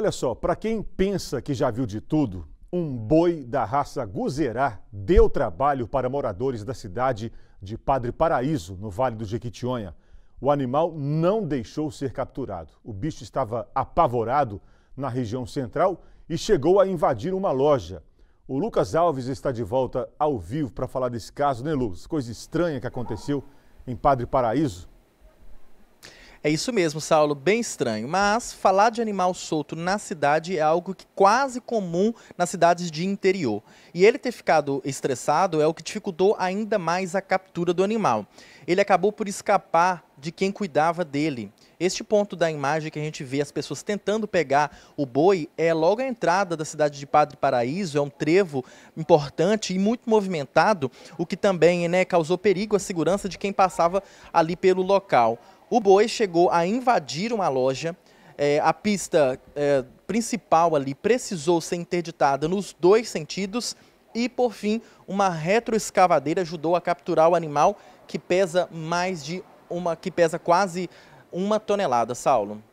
Olha só, para quem pensa que já viu de tudo, um boi da raça Guzerá deu trabalho para moradores da cidade de Padre Paraíso, no Vale do Jequitinhonha. O animal não deixou ser capturado. O bicho estava apavorado na região central e chegou a invadir uma loja. O Lucas Alves está de volta ao vivo para falar desse caso, né, Lucas? Coisa estranha que aconteceu em Padre Paraíso. É isso mesmo, Saulo, bem estranho. Mas falar de animal solto na cidade é algo que quase comum nas cidades de interior. E ele ter ficado estressado é o que dificultou ainda mais a captura do animal. Ele acabou por escapar de quem cuidava dele. Este ponto da imagem que a gente vê as pessoas tentando pegar o boi é logo a entrada da cidade de Padre Paraíso, é um trevo importante e muito movimentado, o que também né, causou perigo à segurança de quem passava ali pelo local. O boi chegou a invadir uma loja. É, a pista é, principal ali precisou ser interditada nos dois sentidos. E, por fim, uma retroescavadeira ajudou a capturar o animal que pesa mais de uma. que pesa quase uma tonelada, Saulo.